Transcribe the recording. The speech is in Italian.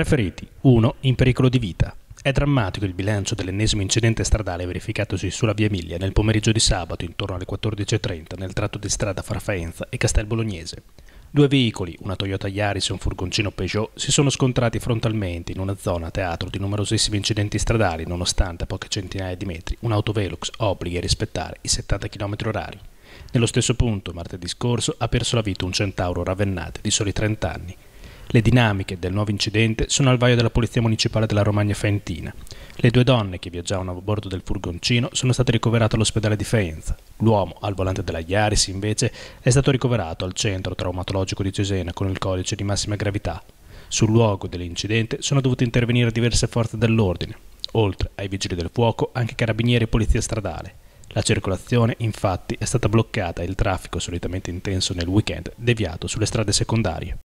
tre feriti, uno in pericolo di vita. È drammatico il bilancio dell'ennesimo incidente stradale verificatosi sulla via Emilia nel pomeriggio di sabato intorno alle 14.30 nel tratto di strada Farfaenza e Castel Bolognese. Due veicoli, una Toyota Yaris e un furgoncino Peugeot, si sono scontrati frontalmente in una zona teatro di numerosissimi incidenti stradali, nonostante a poche centinaia di metri un autovelox obblighi a rispettare i 70 km orari. Nello stesso punto, martedì scorso, ha perso la vita un centauro ravennate di soli 30 anni, le dinamiche del nuovo incidente sono al vaio della Polizia Municipale della Romagna Faentina. Le due donne che viaggiavano a bordo del furgoncino sono state ricoverate all'ospedale di Faenza. L'uomo al volante della Iaris, invece, è stato ricoverato al centro traumatologico di Cesena con il codice di massima gravità. Sul luogo dell'incidente sono dovute intervenire diverse forze dell'ordine, oltre ai vigili del fuoco anche carabinieri e polizia stradale. La circolazione infatti è stata bloccata e il traffico solitamente intenso nel weekend deviato sulle strade secondarie.